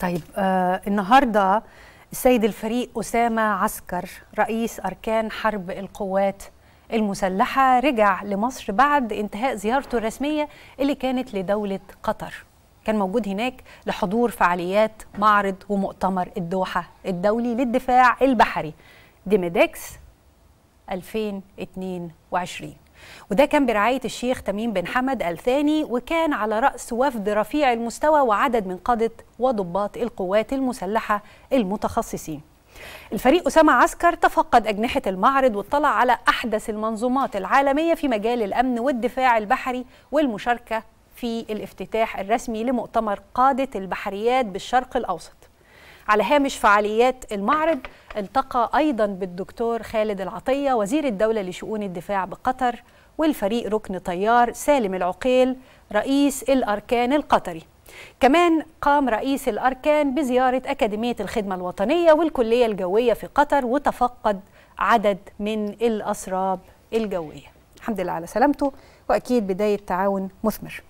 طيب آه النهارده السيد الفريق أسامة عسكر رئيس أركان حرب القوات المسلحة رجع لمصر بعد انتهاء زيارته الرسمية اللي كانت لدولة قطر كان موجود هناك لحضور فعاليات معرض ومؤتمر الدوحة الدولي للدفاع البحري ديميدكس 2022 وده كان برعاية الشيخ تميم بن حمد الثاني وكان على رأس وفد رفيع المستوى وعدد من قادة وضباط القوات المسلحة المتخصصين الفريق أسامة عسكر تفقد أجنحة المعرض واطلع على أحدث المنظومات العالمية في مجال الأمن والدفاع البحري والمشاركة في الافتتاح الرسمي لمؤتمر قادة البحريات بالشرق الأوسط على هامش فعاليات المعرض التقى أيضا بالدكتور خالد العطية وزير الدولة لشؤون الدفاع بقطر والفريق ركن طيار سالم العقيل رئيس الأركان القطري كمان قام رئيس الأركان بزيارة أكاديمية الخدمة الوطنية والكلية الجوية في قطر وتفقد عدد من الأسراب الجوية الحمد لله على سلامته وأكيد بداية تعاون مثمر